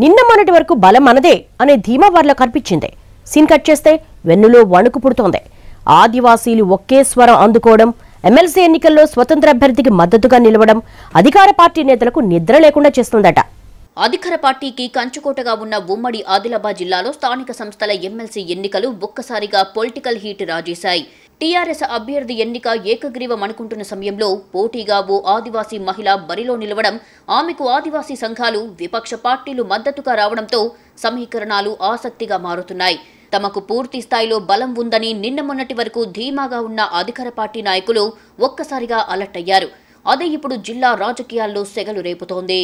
నిన్న మొన్నటి వరకు బలం మనదే అనే ధీమా వారిలో కనిపించింది సీన్ కట్ చేస్తే వెన్నులో వణుకు పుడుతోంది ఆదివాసీలు ఒకే స్వరం అందుకోవడం ఎమ్మెల్సీ ఎన్నికల్లో స్వతంత్ర అభ్యర్థికి మద్దతుగా నిలవడం అధికార పార్టీ నేతలకు నిద్ర లేకుండా చేస్తుందట అధికార పార్టీకి కంచుకోటగా ఉన్న ఉమ్మడి ఆదిలాబాద్ జిల్లాలో స్థానిక సంస్థల ఎమ్మెల్సీ ఎన్నికలు ఒక్కసారిగా పొలిటికల్ హీట్ రాజేశాయి టీఆర్ఎస్ అభ్యర్థి ఎన్నిక ఏకగ్రీవం అనుకుంటున్న సమయంలో పోటీగా ఓ ఆదివాసీ మహిళ బరిలో నిలవడం ఆమెకు ఆదివాసీ సంఘాలు విపక్ష పార్టీలు మద్దతుగా రావడంతో సమీకరణాలు ఆసక్తిగా మారుతున్నాయి తమకు పూర్తి స్థాయిలో బలం ఉందని నిన్న మొన్నటి వరకు ధీమాగా ఉన్న అధికార పార్టీ నాయకులు ఒక్కసారిగా అలర్ట్ అయ్యారు అదే ఇప్పుడు జిల్లా రాజకీయాల్లో సెగలు రేపుతోంది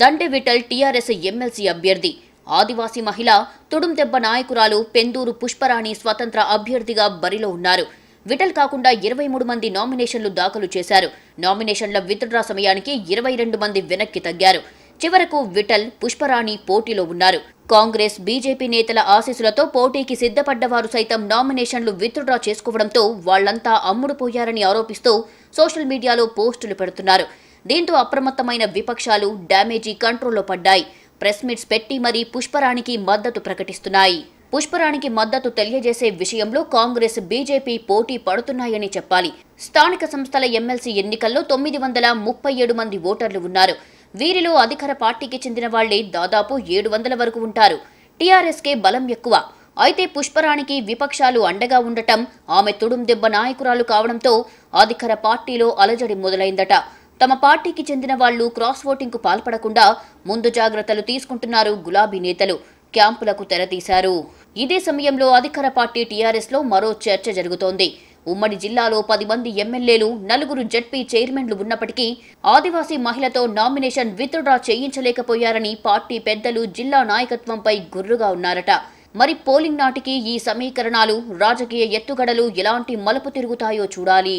దండె విఠల్ టీఆర్ఎస్ ఎమ్మెల్సీ అభ్యర్థి ఆదివాసీ మహిళ తొడుందెబ్బ నాయకురాలు పెందూరు పుష్పరాణి స్వతంత్ర అభ్యర్థిగా బరిలో ఉన్నారు విటల్ కాకుండా ఇరవై మూడు మంది నామినేషన్లు దాఖలు చేశారు నామినేషన్ల విత్డ్రా సమయానికి ఇరవై రెండు మంది వెనక్కి తగ్గారు చివరకు విఠల్ పుష్పరాణి పోటీలో ఉన్నారు కాంగ్రెస్ బీజేపీ నేతల ఆశీస్సులతో పోటీకి సిద్ధపడ్డవారు సైతం నామినేషన్లు విత్డ్రా చేసుకోవడంతో వాళ్లంతా అమ్ముడుపోయారని ఆరోపిస్తూ సోషల్ మీడియాలో పోస్టులు పెడుతున్నారు దీంతో అప్రమత్తమైన విపక్షాలు డ్యామేజీ కంట్రోల్లో పడ్డాయి ప్రెస్ మీట్స్ పెట్టి మరీ పుష్పరాణికి మద్దతు ప్రకటిస్తున్నాయి పుష్పరాణికి మద్దతు తెలియజేసే విషయంలో కాంగ్రెస్ బీజేపీ పోటీ పడుతున్నాయని చెప్పాలి స్థానిక సంస్థల ఎమ్మెల్సీ ఎన్నికల్లో తొమ్మిది వందల ముప్పై ఏడు మంది ఓటర్లు ఉన్నారు వీరిలో అధికార పార్టీకి చెందిన వాళ్లే దాదాపు ఏడు వందల వరకు ఉంటారు టీఆర్ఎస్కే బలం ఎక్కువ అయితే పుష్పరాణికి విపక్షాలు అండగా ఉండటం ఆమె తుడుం దెబ్బ నాయకురాలు కావడంతో అధికార పార్టీలో అలజడి మొదలైందట తమ పార్టీకి చెందిన వాళ్లు క్రాస్ ఓటింగ్కు పాల్పడకుండా ముందు జాగ్రత్తలు తీసుకుంటున్నారు గులాబీ నేతలు క్యాంపులకు తెరతీశారు ఇదే సమయంలో అధికార పార్టీ టీఆర్ఎస్లో మరో చర్చ జరుగుతోంది ఉమ్మడి జిల్లాలో పది మంది ఎమ్మెల్యేలు నలుగురు జడ్పీ చైర్మన్లు ఉన్నప్పటికీ ఆదివాసీ మహిళతో నామినేషన్ విత్డ్రా చేయించలేకపోయారని పార్టీ పెద్దలు జిల్లా నాయకత్వంపై గుర్రుగా ఉన్నారట మరి పోలింగ్ నాటికి ఈ సమీకరణాలు రాజకీయ ఎత్తుగడలు ఎలాంటి మలుపు తిరుగుతాయో చూడాలి